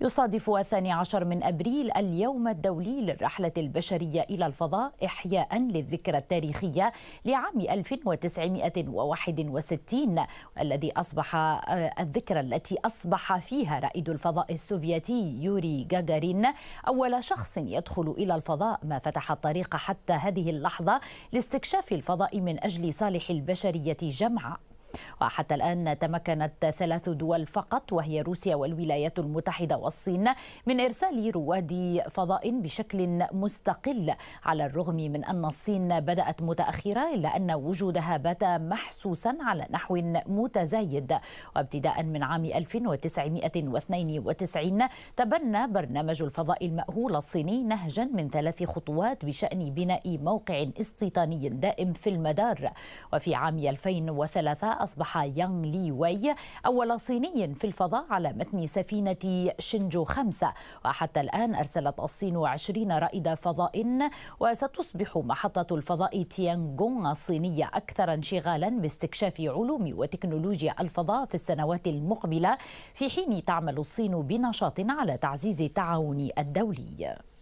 يصادف الثاني عشر من أبريل اليوم الدولي للرحلة البشرية إلى الفضاء إحياء للذكرى التاريخية لعام 1961 الذي أصبح آه، الذكرى التي أصبح فيها رائد الفضاء السوفيتي يوري جاجارين أول شخص يدخل إلى الفضاء ما فتح الطريق حتى هذه اللحظة لاستكشاف الفضاء من أجل صالح البشرية جمعاً وحتى الآن تمكنت ثلاث دول فقط وهي روسيا والولايات المتحدة والصين من إرسال رواد فضاء بشكل مستقل على الرغم من أن الصين بدأت متأخرة إلا أن وجودها بات محسوسا على نحو متزايد وابتداء من عام 1992 تبنى برنامج الفضاء المأهول الصيني نهجا من ثلاث خطوات بشأن بناء موقع استيطاني دائم في المدار وفي عام 2003 أصبح يانغ لي وي أول صيني في الفضاء على متن سفينة شينجو خمسة وحتى الآن أرسلت الصين 20 رائد فضاء وستصبح محطة الفضاء تيانغونغ الصينية أكثر انشغالا باستكشاف علوم وتكنولوجيا الفضاء في السنوات المقبلة في حين تعمل الصين بنشاط على تعزيز التعاون الدولي